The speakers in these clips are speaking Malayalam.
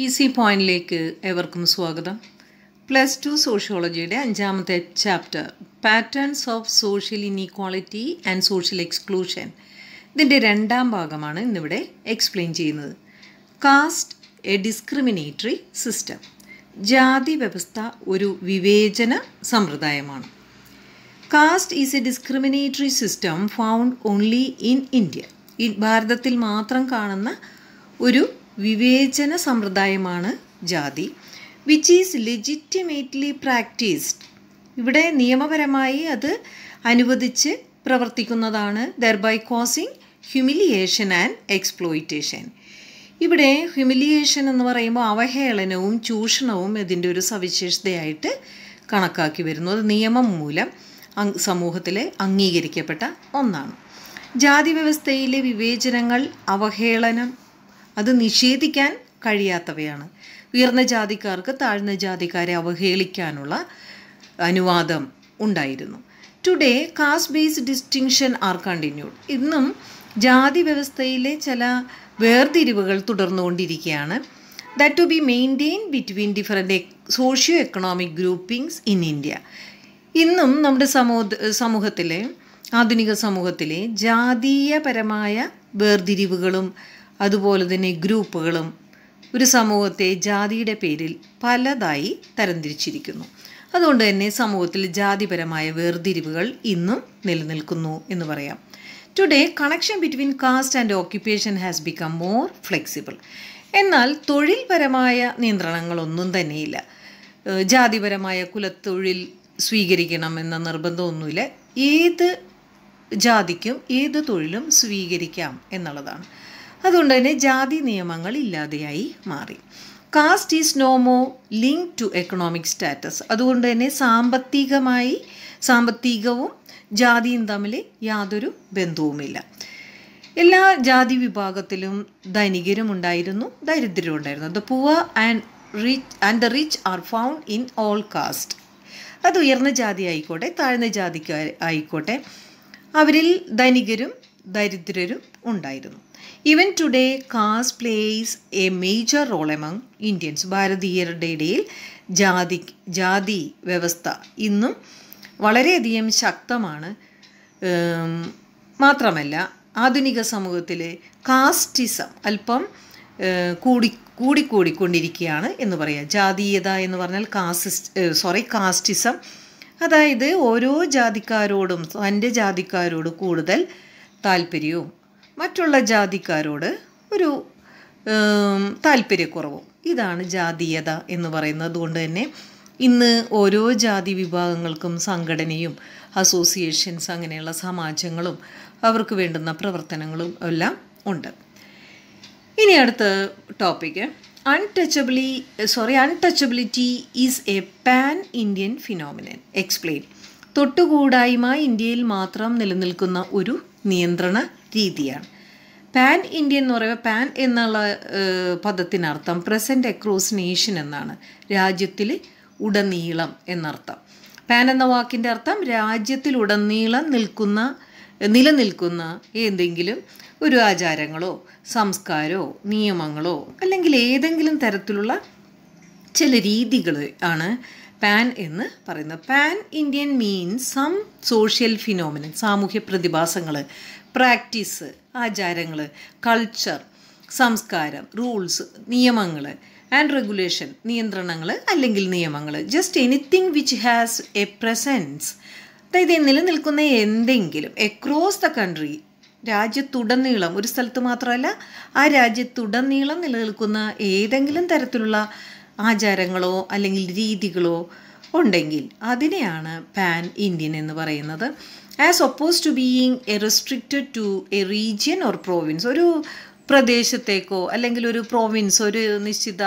ഈസി പോയിന്റിലേക്ക് എവർക്കും സ്വാഗതം പ്ലസ് ടു സോഷ്യോളജിയുടെ അഞ്ചാമത്തെ chapter patterns of social inequality and social exclusion ഇതിൻ്റെ രണ്ടാം ഭാഗമാണ് ഇന്നിവിടെ എക്സ്പ്ലെയിൻ ചെയ്യുന്നത് കാസ്റ്റ് എ ഡിസ്ക്രിമിനേറ്ററി സിസ്റ്റം ജാതി വ്യവസ്ഥ ഒരു വിവേചന സമ്പ്രദായമാണ് caste is a discriminatory system found only in India ഭാരതത്തിൽ മാത്രം കാണുന്ന ഒരു വിവേചന സമ്പ്രദായമാണ് ജാതി വിച്ച് ഈസ് ലെജിറ്റിമേറ്റ്ലി പ്രാക്ടീസ്ഡ് ഇവിടെ നിയമപരമായി അത് അനുവദിച്ച് പ്രവർത്തിക്കുന്നതാണ് by causing humiliation and exploitation ഇവിടെ ഹ്യൂമിലിയേഷൻ എന്ന് പറയുമ്പോൾ അവഹേളനവും ചൂഷണവും ഇതിൻ്റെ ഒരു സവിശേഷതയായിട്ട് കണക്കാക്കി വരുന്നു അത് നിയമം മൂലം സമൂഹത്തിലെ അംഗീകരിക്കപ്പെട്ട ഒന്നാണ് ജാതി വ്യവസ്ഥയിലെ വിവേചനങ്ങൾ അവഹേളനം അത് നിഷേധിക്കാൻ കഴിയാത്തവയാണ് ഉയർന്ന ജാതിക്കാർക്ക് താഴ്ന്ന ജാതിക്കാരെ അവഹേളിക്കാനുള്ള അനുവാദം ഉണ്ടായിരുന്നു today caste based distinction are continued ഇന്നും ജാതി വ്യവസ്ഥയിലെ ചില വേർതിരിവുകൾ തുടർന്നുകൊണ്ടിരിക്കുകയാണ് that to be maintain between different socio economic groupings in India ഇന്നും നമ്മുടെ സമൂഹ സമൂഹത്തിലെ ആധുനിക സമൂഹത്തിലെ ജാതീയപരമായ വേർതിരിവുകളും അതുപോലെ തന്നെ ഗ്രൂപ്പുകളും ഒരു സമൂഹത്തെ ജാതിയുടെ പേരിൽ പലതായി തരംതിരിച്ചിരിക്കുന്നു അതുകൊണ്ട് തന്നെ സമൂഹത്തിൽ ജാതിപരമായ വേർതിരിവുകൾ ഇന്നും നിലനിൽക്കുന്നു എന്ന് പറയാം today connection between caste and occupation has become more flexible എന്നാൽ തൊഴിൽപരമായ നിയന്ത്രണങ്ങളൊന്നും തന്നെയില്ല ജാതിപരമായ കുലത്തൊഴിൽ സ്വീകരിക്കണം എന്ന നിർബന്ധമൊന്നുമില്ല ഏത് ജാതിക്കും ഏത് തൊഴിലും സ്വീകരിക്കാം എന്നുള്ളതാണ് അതുകൊണ്ട് തന്നെ ജാതി നിയമങ്ങൾ ഇല്ലാതെയായി മാറി caste is no more link to economic status അതുകൊണ്ട് തന്നെ സാമ്പത്തികമായി സാമ്പത്തികവും ജാതിയും തമ്മിൽ യാതൊരു ബന്ധവുമില്ല എല്ലാ ജാതി വിഭാഗത്തിലും ധനികരും ഉണ്ടായിരുന്നു ദരിദ്രരും ഉണ്ടായിരുന്നു the poor and rich and the rich are found in all caste അത് ഉയർന്ന ജാതി ആയിക്കോട്ടെ താഴ്ന്ന ജാതിക്ക് ആയിക്കോട്ടെ അവരിൽ ധനികരും ദരിദ്രരും ഉണ്ടായിരുന്നു even today caste plays a major role among Indians ഭാരതീയരുടെ ഇടയിൽ ജാതി ജാതി വ്യവസ്ഥ ഇന്നും വളരെയധികം ശക്തമാണ് മാത്രമല്ല ആധുനിക സമൂഹത്തിലെ കാസ്റ്റിസം അല്പം കൂടി കൂടിക്കൂടിക്കൊണ്ടിരിക്കുകയാണ് എന്ന് പറയാം ജാതീയത എന്ന് പറഞ്ഞാൽ കാസിസ് സോറി കാസ്റ്റിസം അതായത് ഓരോ ജാതിക്കാരോടും തൻ്റെ ജാതിക്കാരോട് കൂടുതൽ താല്പര്യവും മറ്റുള്ള ജാതിക്കാരോട് ഒരു താല്പര്യക്കുറവും ഇതാണ് ജാതീയത എന്ന് പറയുന്നത് അതുകൊണ്ട് തന്നെ ഇന്ന് ഓരോ ജാതി വിഭാഗങ്ങൾക്കും സംഘടനയും അസോസിയേഷൻസ് അങ്ങനെയുള്ള സമാജങ്ങളും അവർക്ക് വേണ്ടുന്ന പ്രവർത്തനങ്ങളും എല്ലാം ഉണ്ട് ഇനി അടുത്ത topic untouchability sorry untouchability is a pan Indian phenomenon explain തൊട്ടുകൂടായ്മ ഇന്ത്യയിൽ മാത്രം നിലനിൽക്കുന്ന ഒരു നിയന്ത്രണ രീതിയാണ് പാൻ ഇന്ത്യ എന്ന് പറയുമ്പോൾ പാൻ എന്നുള്ള പദത്തിനർത്ഥം പ്രസൻറ്റ് അക്രോസ് നേഷൻ എന്നാണ് രാജ്യത്തിൽ ഉടനീളം എന്നർത്ഥം പാൻ എന്ന വാക്കിൻ്റെ അർത്ഥം രാജ്യത്തിലുടനീളം നിൽക്കുന്ന നിലനിൽക്കുന്ന എന്തെങ്കിലും ഒരു ആചാരങ്ങളോ സംസ്കാരമോ നിയമങ്ങളോ അല്ലെങ്കിൽ ഏതെങ്കിലും തരത്തിലുള്ള ചില രീതികൾ ആണ് പാൻ എന്ന് പറയുന്നത് pan Indian means some social phenomenon സാമൂഹ്യ പ്രതിഭാസങ്ങൾ പ്രാക്ടീസ് ആചാരങ്ങൾ കൾച്ചർ സംസ്കാരം റൂൾസ് നിയമങ്ങൾ ആൻഡ് റെഗുലേഷൻ നിയന്ത്രണങ്ങൾ അല്ലെങ്കിൽ നിയമങ്ങൾ just anything which has a presence അതായത് നിലനിൽക്കുന്ന എന്തെങ്കിലും എക്രോസ് ദ കൺട്രി രാജ്യത്തുടനീളം ഒരു സ്ഥലത്ത് മാത്രമല്ല ആ രാജ്യത്തുടനീളം നിലനിൽക്കുന്ന ഏതെങ്കിലും തരത്തിലുള്ള ആചാരങ്ങളോ അല്ലെങ്കിൽ രീതികളോ ഉണ്ടെങ്കിൽ അതിനെയാണ് പാൻ ഇന്ത്യൻ എന്ന് പറയുന്നത് as oppose to being a restricted to a region or province ഒരു പ്രദേശത്തേക്കോ അല്ലെങ്കിൽ ഒരു പ്രോവിൻസ് ഒരു നിശ്ചിത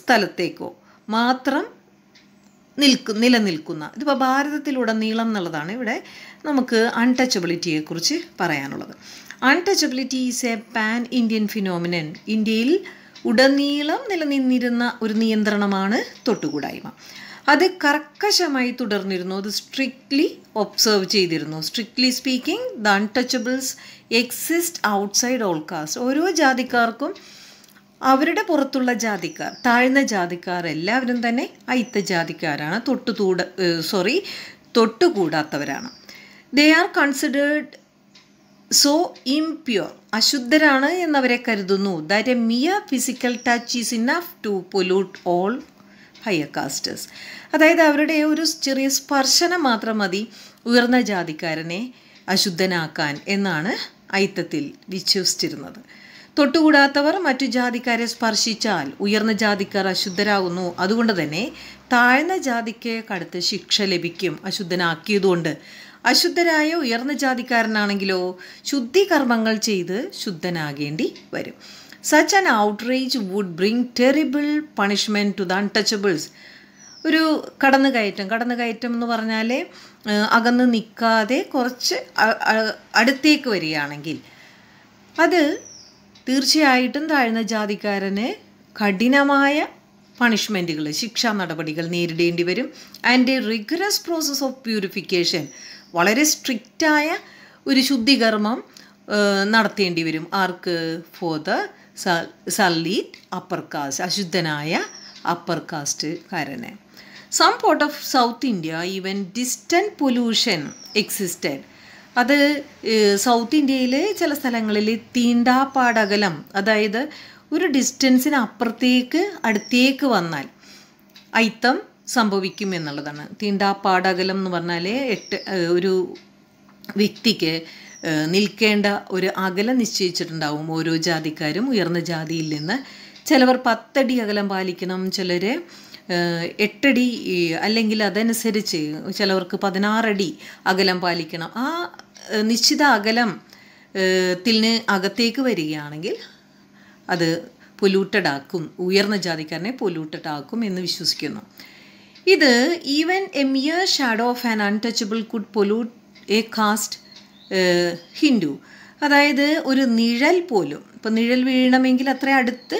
സ്ഥലത്തേക്കോ മാത്രം നിൽക്കു നിലനിൽക്കുന്ന ഇതിപ്പോൾ ഭാരതത്തിലുടനീളം എന്നുള്ളതാണ് ഇവിടെ നമുക്ക് അൺടച്ചബിലിറ്റിയെക്കുറിച്ച് പറയാനുള്ളത് untouchability is a pan Indian phenomenon ഇന്ത്യയിൽ ഉടനീളം നിലനിന്നിരുന്ന ഒരു നിയന്ത്രണമാണ് തൊട്ടുകൂടായ്മ അത് കർക്കശമായി തുടർന്നിരുന്നു അത് സ്ട്രിക്ട്ലി ഒബ്സർവ് ചെയ്തിരുന്നു strictly speaking the untouchables exist outside all caste ഓരോ ജാതിക്കാർക്കും അവരുടെ പുറത്തുള്ള ജാതിക്കാർ താഴ്ന്ന ജാതിക്കാർ എല്ലാവരും തന്നെ അയിത്ത ജാതിക്കാരാണ് തൊട്ടുതൂട സോറി തൊട്ടുകൂടാത്തവരാണ് they are considered so impure അശുദ്ധരാണ് എന്നവരെ കരുതുന്നു that a mere physical touch is enough to pollute all higher casters അതായത് അവരുടെ ഒരു ചെറിയ സ്പർശനം മാത്രം മതി ഉയർന്ന ജാതിക്കാരനെ അശുദ്ധനാക്കാൻ എന്നാണ് ഐത്തത്തിൽ വിശ്വസിച്ചിരുന്നത് തൊട്ടുകൂടാത്തവർ മറ്റു ജാതിക്കാരെ സ്പർശിച്ചാൽ ഉയർന്ന ജാതിക്കാർ അശുദ്ധരാകുന്നു അതുകൊണ്ട് തന്നെ താഴ്ന്ന ജാതിക്ക് കടുത്ത് ശിക്ഷ ലഭിക്കും അശുദ്ധനാക്കിയതുകൊണ്ട് അശുദ്ധരായ ഉയർന്ന ജാതിക്കാരനാണെങ്കിലോ ശുദ്ധികർമ്മങ്ങൾ ചെയ്ത് ശുദ്ധനാകേണ്ടി വരും such an outrage would bring terrible punishment to the untouchables ഒരു കടന്നുകയറ്റം കടന്നുകയറ്റം എന്ന് പറഞ്ഞാൽ അകന്ന് നിൽക്കാതെ കുറച്ച് അടുത്തേക്ക് വരികയാണെങ്കിൽ അത് തീർച്ചയായിട്ടും താഴ്ന്ന ജാതിക്കാരന് കഠിനമായ പണിഷ്മെൻറ്റുകൾ ശിക്ഷാ നടപടികൾ നേരിടേണ്ടി വരും and a rigorous process of purification വളരെ സ്ട്രിക്റ്റായ ഒരു ശുദ്ധികർമ്മം നടത്തേണ്ടി വരും ആർക്ക് for the sullied upper caste അശുദ്ധനായ അപ്പർ കാസ്റ്റുകാരന് some part of South India even distant pollution existed അത് സൗത്ത് ഇന്ത്യയിലെ ചില സ്ഥലങ്ങളിൽ തീണ്ടാപ്പാടകലം അതായത് ഒരു ഡിസ്റ്റൻസിന് അപ്പുറത്തേക്ക് അടുത്തേക്ക് വന്നാൽ ഐത്തം സംഭവിക്കും എന്നുള്ളതാണ് തീണ്ടാപ്പാടകലം എന്ന് പറഞ്ഞാൽ എട്ട് ഒരു വ്യക്തിക്ക് നിൽക്കേണ്ട ഒരു അകലം നിശ്ചയിച്ചിട്ടുണ്ടാവും ഓരോ ജാതിക്കാരും ഉയർന്ന ജാതിയിൽ നിന്ന് ചിലവർ പത്തടി അകലം പാലിക്കണം ചിലർ എട്ടടി അല്ലെങ്കിൽ അതനുസരിച്ച് ചിലവർക്ക് പതിനാറടി അകലം പാലിക്കണം ആ നിശ്ചിത അകലം ത്തിന് അകത്തേക്ക് വരികയാണെങ്കിൽ അത് പൊല്യൂട്ടഡ് ആക്കും ഉയർന്ന ജാതിക്കാരനെ പൊല്യൂട്ടഡ് ആക്കും എന്ന് വിശ്വസിക്കുന്നു ഇത് even a mere shadow of an untouchable could pollute a caste Hindu അതായത് ഒരു നിഴൽ പോലും ഇപ്പോൾ നിഴൽ വീഴണമെങ്കിൽ അത്ര അടുത്ത്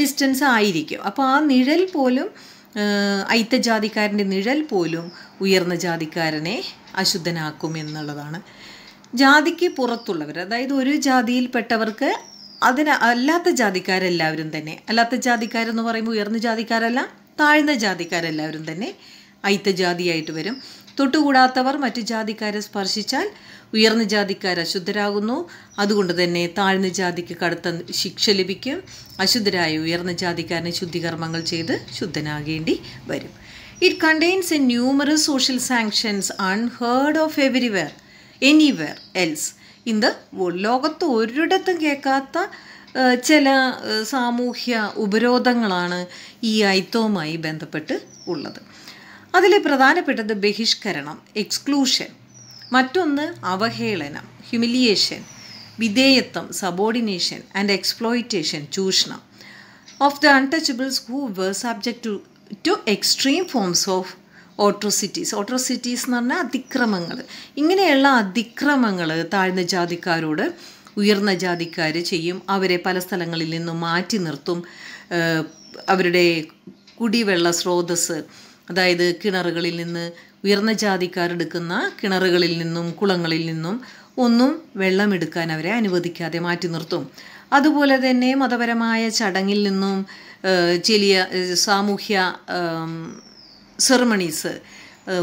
ഡിസ്റ്റൻസ് ആയിരിക്കും അപ്പോൾ ആ നിഴൽ പോലും uh, അയിത്തജാതിക്കാരൻ്റെ നിഴൽ പോലും ഉയർന്ന ജാതിക്കാരനെ അശുദ്ധനാക്കും എന്നുള്ളതാണ് ജാതിക്ക് പുറത്തുള്ളവർ അതായത് ഒരു ജാതിയിൽപ്പെട്ടവർക്ക് അതിന് അല്ലാത്ത ജാതിക്കാരെല്ലാവരും തന്നെ അല്ലാത്ത ജാതിക്കാരെന്ന് പറയുമ്പോൾ ഉയർന്ന ജാതിക്കാരല്ല താഴ്ന്ന ജാതിക്കാരെല്ലാവരും തന്നെ ഐത്തജാതിയായിട്ട് വരും തൊട്ടുകൂടാത്തവർ മറ്റു ജാതിക്കാരെ സ്പർശിച്ചാൽ ഉയർന്ന ജാതിക്കാർ അശുദ്ധരാകുന്നു അതുകൊണ്ട് തന്നെ താഴ്ന്ന ജാതിക്ക് കടുത്ത ശിക്ഷ ലഭിക്കും അശുദ്ധരായ ഉയർന്ന ജാതിക്കാരന് ശുദ്ധികർമ്മങ്ങൾ ചെയ്ത് ശുദ്ധനാകേണ്ടി വരും it contains a numerous social sanctions unheard of everywhere anywhere else ഇന്ന് ലോകത്ത് ഒരിടത്തും കേൾക്കാത്ത ചില സാമൂഹ്യ ഉപരോധങ്ങളാണ് ഈ ഐത്തവുമായി ബന്ധപ്പെട്ട് ഉള്ളത് അതിൽ പ്രധാനപ്പെട്ടത് ബഹിഷ്കരണം എക്സ്ക്ലൂഷൻ മറ്റൊന്ന് അവഹേളനം ഹ്യൂമിലിയേഷൻ വിധേയത്വം സബോർഡിനേഷൻ ആൻഡ് എക്സ്പ്ലോയിറ്റേഷൻ ചൂഷണം of the untouchables who were subject to to extreme forms of atrocities atrocities എന്ന് പറഞ്ഞാൽ അതിക്രമങ്ങൾ ഇങ്ങനെയുള്ള അതിക്രമങ്ങൾ താഴ്ന്ന ജാതിക്കാരോട് ഉയർന്ന ജാതിക്കാർ ചെയ്യും അവരെ പല സ്ഥലങ്ങളിൽ നിന്നും മാറ്റി നിർത്തും അവരുടെ കുടിവെള്ള സ്രോതസ് അതായത് കിണറുകളിൽ നിന്ന് ഉയർന്ന ജാതിക്കാരെടുക്കുന്ന കിണറുകളിൽ നിന്നും കുളങ്ങളിൽ നിന്നും ഒന്നും വെള്ളമെടുക്കാൻ അവരെ അനുവദിക്കാതെ മാറ്റി നിർത്തും അതുപോലെ തന്നെ മതപരമായ ചടങ്ങിൽ നിന്നും ചെലിയ സാമൂഹ്യ സെറമണീസ്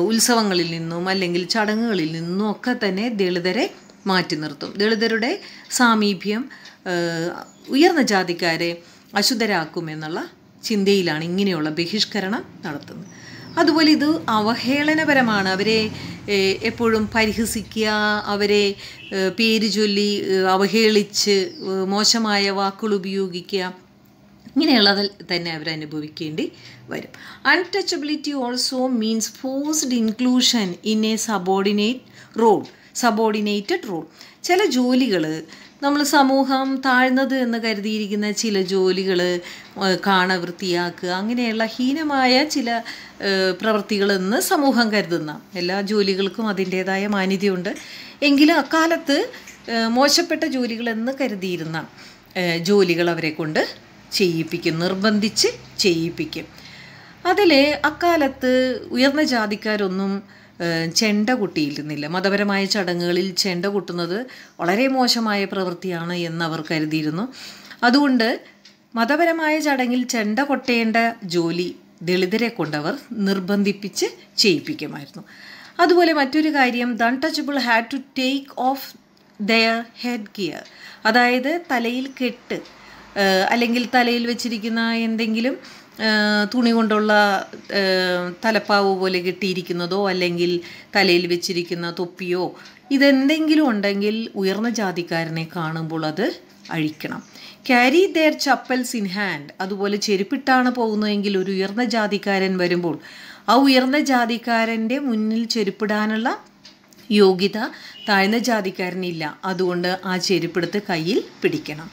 ഉത്സവങ്ങളിൽ നിന്നും അല്ലെങ്കിൽ ചടങ്ങുകളിൽ നിന്നും ഒക്കെ തന്നെ ദളിതരെ മാറ്റി നിർത്തും ദളിതരുടെ സാമീപ്യം ഉയർന്ന ജാതിക്കാരെ അശുദ്ധരാക്കുമെന്നുള്ള ചിന്തയിലാണ് ഇങ്ങനെയുള്ള ബഹിഷ്കരണം നടത്തുന്നത് അതുപോലെ ഇത് അവഹേളനപരമാണ് അവരെ എപ്പോഴും പരിഹസിക്കുക അവരെ പേര് ചൊല്ലി അവഹേളിച്ച് മോശമായ വാക്കുകൾ ഉപയോഗിക്കുക ഇങ്ങനെയുള്ളതിൽ തന്നെ അവർ അനുഭവിക്കേണ്ടി വരും untouchability also means forced inclusion in a subordinate role subordinated rule ചില ജോലികൾ നമ്മൾ സമൂഹം താഴ്ന്നത് എന്ന് കരുതിയിരിക്കുന്ന ചില ജോലികൾ കാണ വൃത്തിയാക്കുക അങ്ങനെയുള്ള ഹീനമായ ചില പ്രവൃത്തികളെന്ന് സമൂഹം കരുതുന്ന എല്ലാ ജോലികൾക്കും അതിൻ്റേതായ മാന്യതയുണ്ട് എങ്കിലും അക്കാലത്ത് മോശപ്പെട്ട ജോലികളെന്ന് കരുതിയിരുന്ന ജോലികൾ അവരെ കൊണ്ട് ചെയ്യിപ്പിക്കും നിർബന്ധിച്ച് ചെയ്യിപ്പിക്കും അതിൽ അക്കാലത്ത് ഉയർന്ന ജാതിക്കാരൊന്നും ചെണ്ട കുട്ടിയിരുന്നില്ല മതപരമായ ചടങ്ങുകളിൽ ചെണ്ട കുട്ടുന്നത് വളരെ മോശമായ പ്രവൃത്തിയാണ് എന്ന് അവർ കരുതിയിരുന്നു അതുകൊണ്ട് മതപരമായ ചടങ്ങിൽ ചെണ്ട കൊട്ടേണ്ട ജോലി ദളിതരെ കൊണ്ടവർ നിർബന്ധിപ്പിച്ച് ചെയ്യിപ്പിക്കുമായിരുന്നു അതുപോലെ മറ്റൊരു കാര്യം untouchable had to take off their head gear അതായത് തലയിൽ കെട്ട് അല്ലെങ്കിൽ തലയിൽ വെച്ചിരിക്കുന്ന എന്തെങ്കിലും തുണി കൊണ്ടുള്ള തലപ്പാവ് പോലെ കെട്ടിയിരിക്കുന്നതോ അല്ലെങ്കിൽ തലയിൽ വെച്ചിരിക്കുന്ന തൊപ്പിയോ ഇതെന്തെങ്കിലും ഉണ്ടെങ്കിൽ ഉയർന്ന ജാതിക്കാരനെ കാണുമ്പോൾ അത് അഴിക്കണം carry their chappals in hand അതുപോലെ ചെരുപ്പിട്ടാണ് പോകുന്നതെങ്കിൽ ഒരു ഉയർന്ന ജാതിക്കാരൻ വരുമ്പോൾ ആ ഉയർന്ന ജാതിക്കാരൻ്റെ മുന്നിൽ ചെരുപ്പിടാനുള്ള യോഗ്യത താഴ്ന്ന ജാതിക്കാരനില്ല അതുകൊണ്ട് ആ ചെരുപ്പെടുത്ത് കയ്യിൽ പിടിക്കണം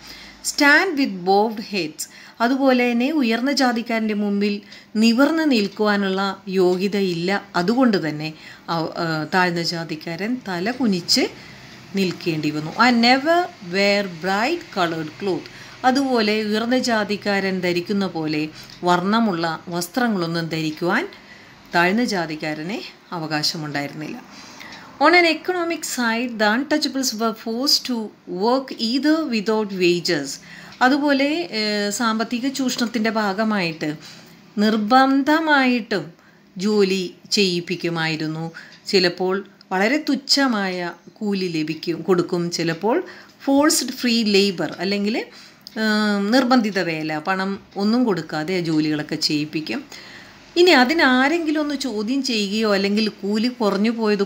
സ്റ്റാൻഡ് വിത്ത് ബോവ്ഡ് ഹെഡ്സ് അതുപോലെ തന്നെ ഉയർന്ന ജാതിക്കാരൻ്റെ മുമ്പിൽ നിവർന്ന് നിൽക്കുവാനുള്ള യോഗ്യതയില്ല അതുകൊണ്ട് തന്നെ താഴ്ന്ന ജാതിക്കാരൻ തല കുനിച്ച് നിൽക്കേണ്ടി വന്നു I never wear bright coloured cloth അതുപോലെ ഉയർന്ന ജാതിക്കാരൻ ധരിക്കുന്ന പോലെ വർണ്ണമുള്ള വസ്ത്രങ്ങളൊന്നും ധരിക്കുവാൻ താഴ്ന്ന ജാതിക്കാരനെ അവകാശമുണ്ടായിരുന്നില്ല on an economic side the untouchables were force to work either without wages അതുപോലെ സാമ്പത്തിക ചൂഷണത്തിൻ്റെ ഭാഗമായിട്ട് നിർബന്ധമായിട്ടും ജോലി ചെയ്യിപ്പിക്കുമായിരുന്നു ചിലപ്പോൾ വളരെ തുച്ഛമായ കൂലി ലഭിക്കും കൊടുക്കും ചിലപ്പോൾ ഫോഴ്സ്ഡ് ഫ്രീ ലേബർ അല്ലെങ്കിൽ നിർബന്ധിത വേല പണം ഒന്നും കൊടുക്കാതെ ജോലികളൊക്കെ ചെയ്യിപ്പിക്കും ഇനി അതിനാരെങ്കിലും ഒന്ന് ചോദ്യം ചെയ്യുകയോ അല്ലെങ്കിൽ കൂലി കുറഞ്ഞു പോയത്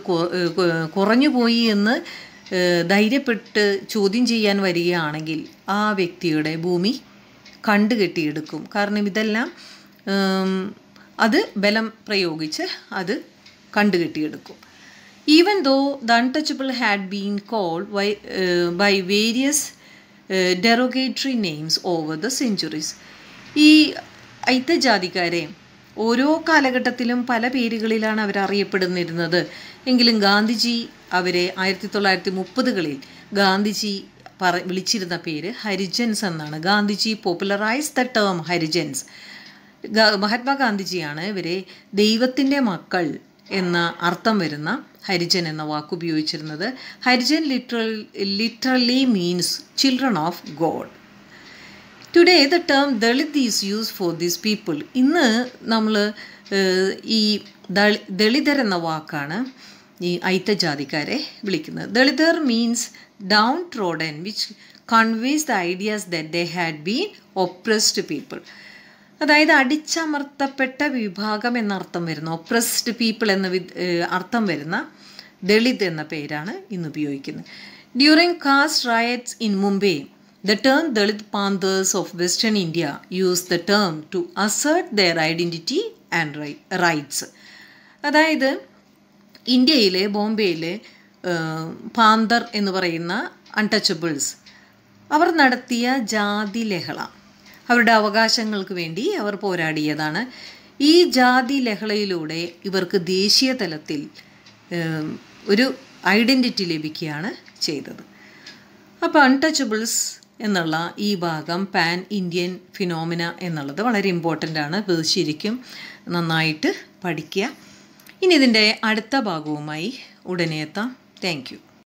കുറഞ്ഞു പോയി എന്ന് ധൈര്യപ്പെട്ട് ചോദ്യം ചെയ്യാൻ വരികയാണെങ്കിൽ ആ വ്യക്തിയുടെ ഭൂമി കണ്ടുകെട്ടിയെടുക്കും കാരണം ഇതെല്ലാം അത് ബലം പ്രയോഗിച്ച് അത് കണ്ടുകെട്ടിയെടുക്കും even though the untouchable had been called by by various derogatory names over the centuries ഈ അയിത്തജാതിക്കാരെ ഓരോ കാലഘട്ടത്തിലും പല പേരുകളിലാണ് അവർ അറിയപ്പെടുന്നിരുന്നത് എങ്കിലും ഗാന്ധിജി അവരെ ആയിരത്തി തൊള്ളായിരത്തി മുപ്പതുകളിൽ ഗാന്ധിജി പറ വിളിച്ചിരുന്ന പേര് ഹരിജൻസ് എന്നാണ് Gandhiji popularise the term Harijans മഹാത്മാഗാന്ധിജിയാണ് ഇവരെ ദൈവത്തിൻ്റെ മക്കൾ എന്ന അർത്ഥം വരുന്ന ഹരിജൻ എന്ന വാക്ക് ഉപയോഗിച്ചിരുന്നത് Harijan literal literally means children of God today the term Dalit is use for these people ഇന്ന് നമ്മൾ ഈ ദളിതർ എന്ന വാക്കാണ് ഈ ഐത്തജാതിക്കാരെ വിളിക്കുന്നത് ദളിതർ means downtrodden which conveys the ideas that they had been oppressed people അതായത് അടിച്ചമർത്തപ്പെട്ട വിഭാഗം എന്നർത്ഥം വരുന്ന ഒപ്രസ്ഡ് പീപ്പിൾ എന്ന അർത്ഥം വരുന്ന ദളിത് എന്ന പേരാണ് ഇന്ന് ഉപയോഗിക്കുന്നത് during caste riots in Mumbai The term Dalit Panthers of Western India use the term to assert their identity and rights. അതായത് ഇന്ത്യയിലെ ബോംബെയിലെ പാന്തർ എന്ന് പറയുന്ന അൺടച്ചബിൾസ് അവർ നടത്തിയ ജാതി ലഹള അവരുടെ അവകാശങ്ങൾക്ക് വേണ്ടി അവർ പോരാടിയതാണ് ഈ ജാതി ലഹളയിലൂടെ ഇവർക്ക് ദേശീയ തലത്തിൽ ഒരു ഐഡൻറ്റിറ്റി ലഭിക്കുകയാണ് ചെയ്തത് അപ്പോൾ അൺടച്ചബിൾസ് എന്നുള്ള ഈ ഭാഗം പാൻ ഇന്ത്യൻ ഫിനോമിന എന്നുള്ളത് വളരെ ഇമ്പോർട്ടൻ്റ് ആണ് അത് ശരിക്കും നന്നായിട്ട് പഠിക്കുക ഇനി ഇതിൻ്റെ അടുത്ത ഭാഗവുമായി ഉടനെ എത്താം താങ്ക്